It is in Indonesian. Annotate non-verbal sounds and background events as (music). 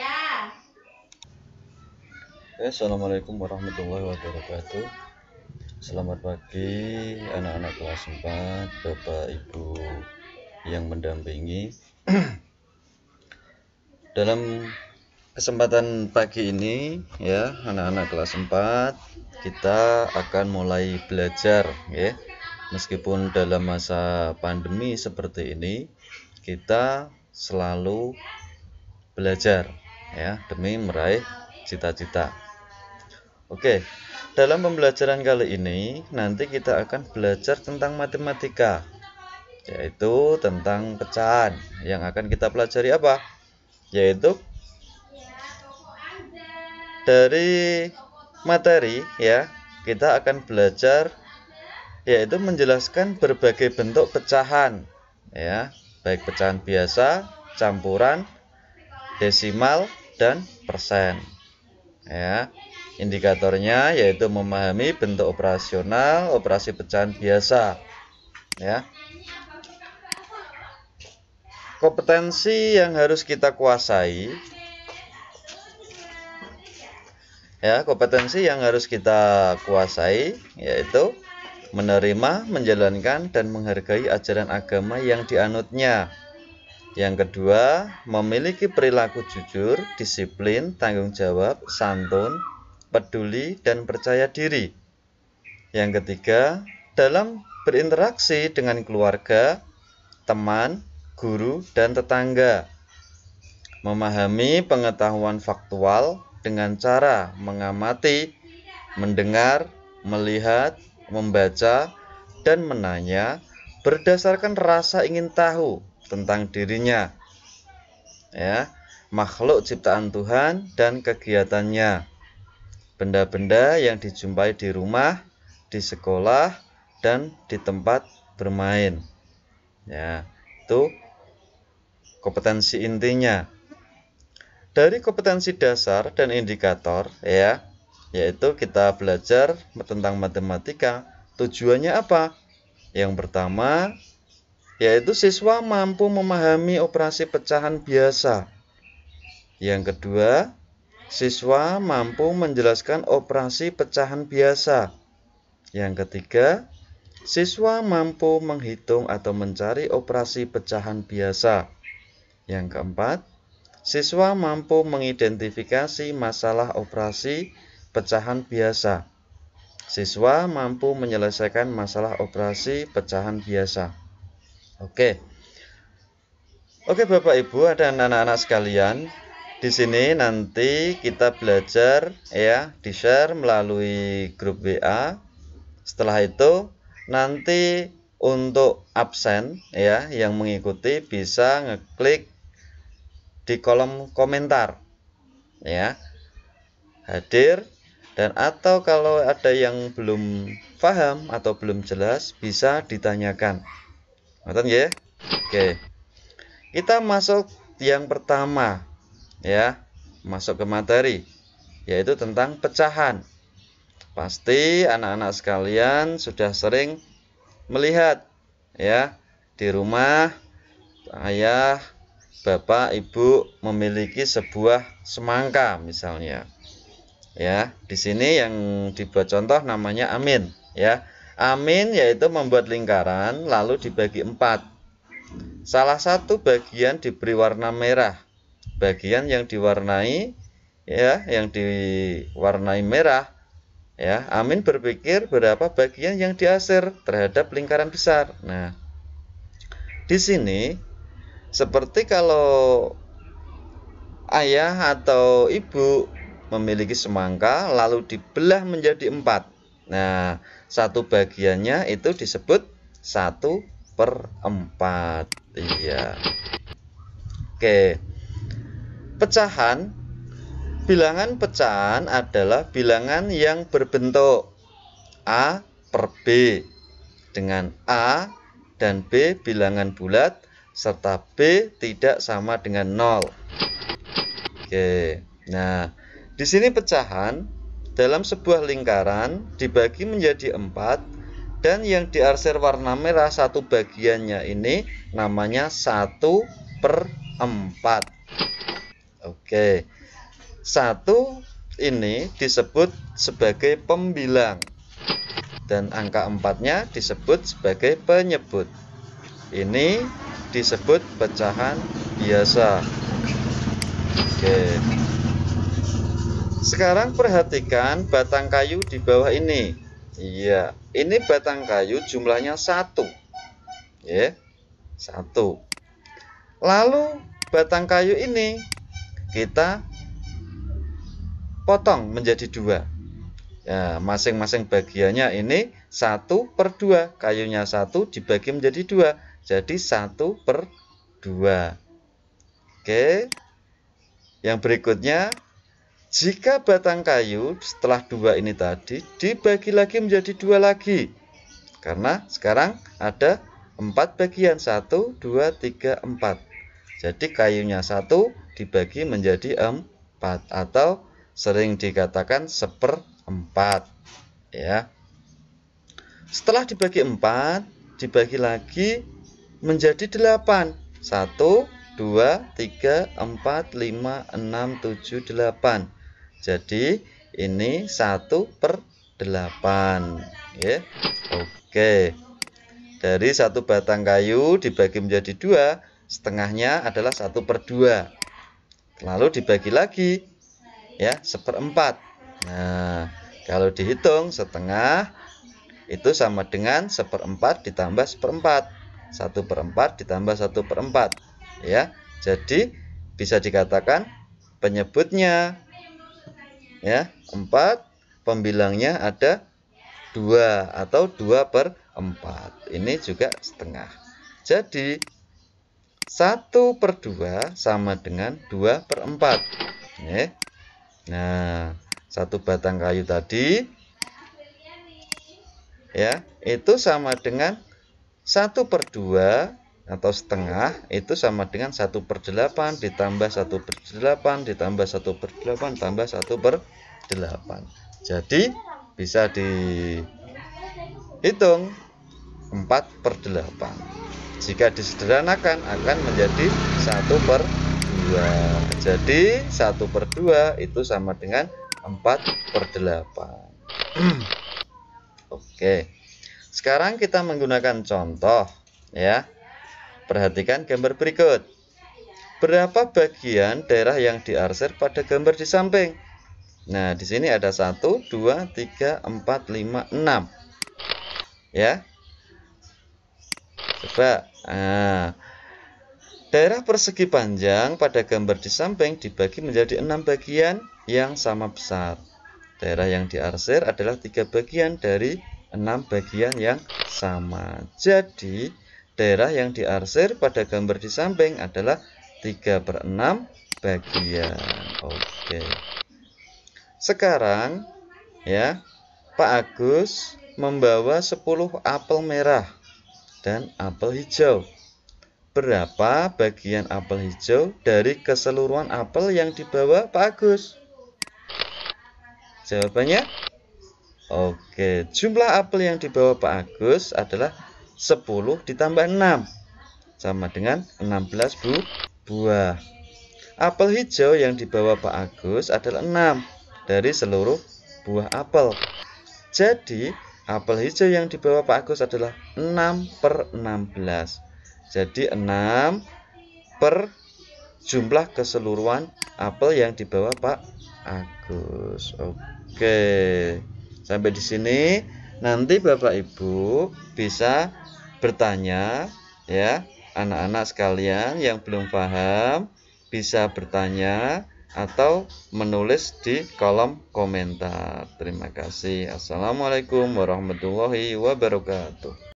Ya. Assalamualaikum warahmatullahi wabarakatuh. Selamat pagi anak-anak kelas 4, Bapak Ibu yang mendampingi. (clears throat) Dalam kesempatan pagi ini ya, anak-anak kelas 4, kita akan mulai belajar ya. Meskipun dalam masa pandemi seperti ini, kita selalu belajar ya demi meraih cita-cita. Oke, dalam pembelajaran kali ini nanti kita akan belajar tentang matematika yaitu tentang pecahan yang akan kita pelajari apa? Yaitu dari materi ya, kita akan belajar yaitu menjelaskan berbagai bentuk pecahan ya, baik pecahan biasa, campuran, desimal dan persen. Ya. Indikatornya yaitu memahami bentuk operasional, operasi pecahan biasa. Ya. Kompetensi yang harus kita kuasai ya kompetensi yang harus kita kuasai yaitu menerima, menjalankan dan menghargai ajaran agama yang dianutnya. Yang kedua, memiliki perilaku jujur, disiplin, tanggung jawab, santun, peduli, dan percaya diri. Yang ketiga, dalam berinteraksi dengan keluarga, teman, guru, dan tetangga. Memahami pengetahuan faktual dengan cara mengamati, mendengar, melihat, membaca, dan menanya berdasarkan rasa ingin tahu tentang dirinya ya makhluk ciptaan Tuhan dan kegiatannya benda-benda yang dijumpai di rumah di sekolah dan di tempat bermain ya itu kompetensi intinya dari kompetensi dasar dan indikator ya yaitu kita belajar tentang matematika tujuannya apa yang pertama yaitu siswa mampu memahami operasi pecahan biasa. Yang kedua, siswa mampu menjelaskan operasi pecahan biasa. Yang ketiga, siswa mampu menghitung atau mencari operasi pecahan biasa. Yang keempat, siswa mampu mengidentifikasi masalah operasi pecahan biasa. Siswa mampu menyelesaikan masalah operasi pecahan biasa. Oke. Oke Bapak Ibu dan anak-anak sekalian, di sini nanti kita belajar ya, di-share melalui grup WA. Setelah itu nanti untuk absen ya yang mengikuti bisa ngeklik di kolom komentar ya. Hadir dan atau kalau ada yang belum paham atau belum jelas bisa ditanyakan Ngoten ya, Oke. Kita masuk yang pertama ya, masuk ke materi yaitu tentang pecahan. Pasti anak-anak sekalian sudah sering melihat ya di rumah ayah, bapak, ibu memiliki sebuah semangka misalnya. Ya, di sini yang dibuat contoh namanya amin ya. Amin yaitu membuat lingkaran lalu dibagi empat. Salah satu bagian diberi warna merah. Bagian yang diwarnai ya, yang diwarnai merah ya. Amin berpikir berapa bagian yang diasir terhadap lingkaran besar. Nah, di sini seperti kalau ayah atau ibu memiliki semangka lalu dibelah menjadi empat Nah, satu bagiannya itu disebut 1 per 4. Iya. Oke. Pecahan. Bilangan pecahan adalah bilangan yang berbentuk A per B. Dengan A dan B bilangan bulat serta B tidak sama dengan 0. Oke. Nah, di sini pecahan dalam sebuah lingkaran dibagi menjadi empat dan yang diarsir warna merah satu bagiannya ini namanya satu per empat. Oke, satu ini disebut sebagai pembilang dan angka empatnya disebut sebagai penyebut. Ini disebut pecahan biasa. Oke. Sekarang perhatikan batang kayu di bawah ini. Iya, ini batang kayu jumlahnya satu. Ya, satu. Lalu batang kayu ini kita potong menjadi dua. Ya, masing-masing bagiannya ini satu per dua. Kayunya satu dibagi menjadi dua. Jadi satu per dua. Oke. Yang berikutnya jika batang kayu setelah dua ini tadi dibagi lagi menjadi dua lagi. Karena sekarang ada empat bagian. Satu, dua, tiga, empat. Jadi kayunya satu dibagi menjadi empat. Atau sering dikatakan seperempat. Ya. Setelah dibagi empat, dibagi lagi menjadi delapan. Satu, dua, tiga, empat, lima, enam, tujuh, delapan. Jadi ini 1 per 8 ya. Oke Dari satu batang kayu dibagi menjadi dua Setengahnya adalah 1 per 2 Lalu dibagi lagi ya seperempat Nah kalau dihitung setengah itu sama dengan seperempat ditambah seperempat per 4 ditambah 1 per 4 ya jadi bisa dikatakan penyebutnya ya 4 pembilangnya ada 2 atau 2 per 4 ini juga setengah jadi 1 per 2 sama dengan 2 per 4 ya. nah satu batang kayu tadi ya itu sama dengan 1 per 2 atau setengah itu sama dengan 1 per 8 ditambah 1 per 8 ditambah 1 per 8 tambah 1 per 8 jadi bisa dihitung 4 per 8 jika disederhanakan akan menjadi 1 per 2 jadi 1 per 2 itu sama dengan 4 per 8 (clears throat) oke sekarang kita menggunakan contoh ya Perhatikan gambar berikut. Berapa bagian daerah yang diarsir pada gambar di samping? Nah, di sini ada 1, 2, 3, 4, 5, 6. Ya. Coba. Nah, daerah persegi panjang pada gambar di samping dibagi menjadi 6 bagian yang sama besar. Daerah yang diarsir adalah 3 bagian dari 6 bagian yang sama. Jadi, Daerah yang diarsir pada gambar di samping adalah 3 per 6 bagian. Oke. Sekarang ya Pak Agus membawa 10 apel merah dan apel hijau. Berapa bagian apel hijau dari keseluruhan apel yang dibawa Pak Agus? Jawabannya Oke, jumlah apel yang dibawa Pak Agus adalah 10 ditambah 6 sama dengan 16 bu buah. Apel hijau yang dibawa Pak Agus adalah 6 dari seluruh buah apel. Jadi, apel hijau yang dibawa Pak Agus adalah 6 per 16. Jadi, 6 per jumlah keseluruhan apel yang dibawa Pak Agus. Oke. Sampai di sini Nanti Bapak Ibu bisa bertanya ya, anak-anak sekalian yang belum paham bisa bertanya atau menulis di kolom komentar. Terima kasih. Assalamualaikum warahmatullahi wabarakatuh.